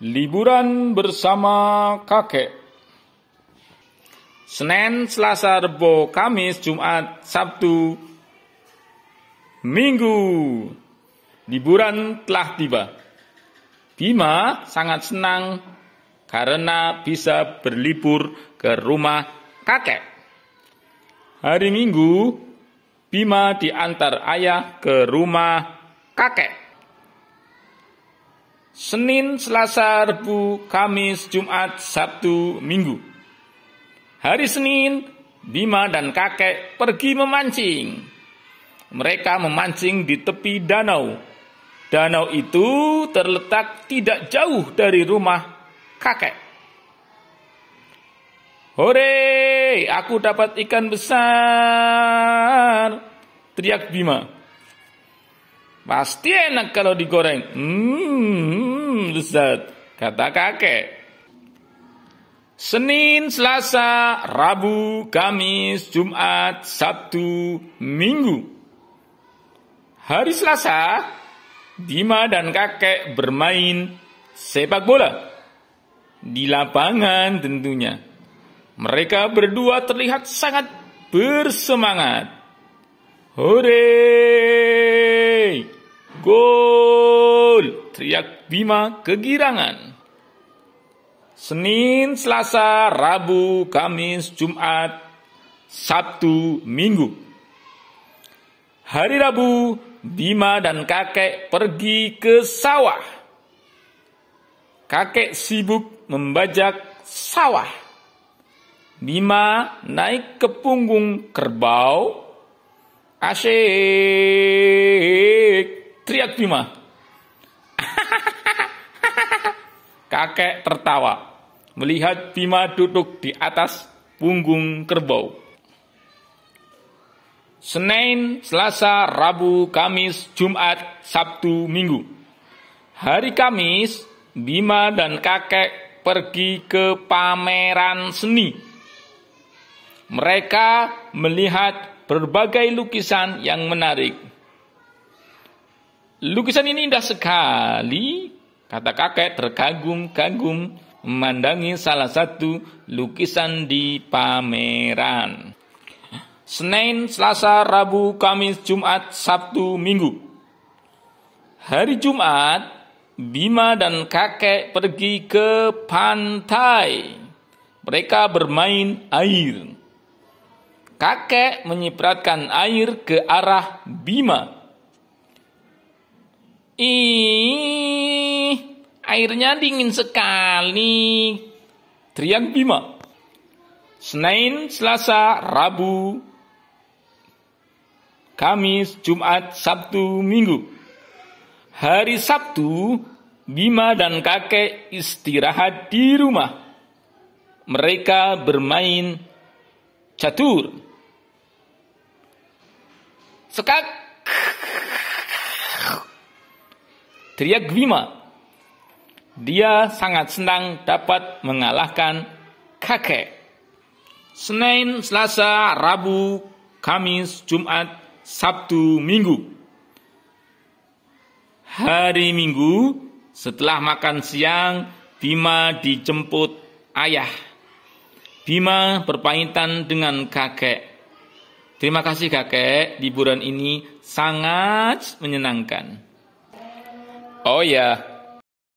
Liburan bersama kakek. Senin, Selasa, Rebo, Kamis, Jumat, Sabtu, Minggu. Liburan telah tiba. Bima sangat senang karena bisa berlibur ke rumah kakek. Hari Minggu, Bima diantar ayah ke rumah kakek. Senin, Selasa, Rabu, Kamis, Jumat, Sabtu, Minggu. Hari Senin, Bima dan kakek pergi memancing. Mereka memancing di tepi danau. Danau itu terletak tidak jauh dari rumah kakek. Hore, aku dapat ikan besar. Teriak Bima. Pasti enak kalau digoreng. Hmm, lezat. kata kakek. Senin, Selasa, Rabu, Kamis, Jumat, Sabtu, Minggu. Hari Selasa, Dima dan kakek bermain sepak bola. Di lapangan tentunya. Mereka berdua terlihat sangat bersemangat. Hore! Gol! Teriak Bima kegirangan. Senin, Selasa, Rabu, Kamis, Jumat, Sabtu, Minggu. Hari Rabu, Bima dan kakek pergi ke sawah. Kakek sibuk membajak sawah. Bima naik ke punggung kerbau. Asyik teriak Bima. Kakek tertawa melihat Bima duduk di atas punggung kerbau. Senin, Selasa, Rabu, Kamis, Jumat, Sabtu, Minggu. Hari Kamis, Bima dan kakek pergi ke pameran seni. Mereka melihat berbagai lukisan yang menarik. Lukisan ini indah sekali, kata kakek terkagum-kagum memandangi salah satu lukisan di pameran. Senin, Selasa, Rabu, Kamis, Jumat, Sabtu, Minggu. Hari Jumat, Bima dan kakek pergi ke pantai. Mereka bermain air. Kakek menyipratkan air ke arah Bima Ih, airnya dingin sekali. Teriak Bima. Senin, Selasa, Rabu, Kamis, Jumat, Sabtu, Minggu. Hari Sabtu, Bima dan kakek istirahat di rumah. Mereka bermain catur. Sekak Triagvima. Dia sangat senang dapat mengalahkan kakek. Senin, Selasa, Rabu, Kamis, Jumat, Sabtu, Minggu. Hari Minggu, setelah makan siang, Bima dijemput ayah. Bima berpahitan dengan kakek. Terima kasih kakek, liburan ini sangat menyenangkan. Oh, yeah.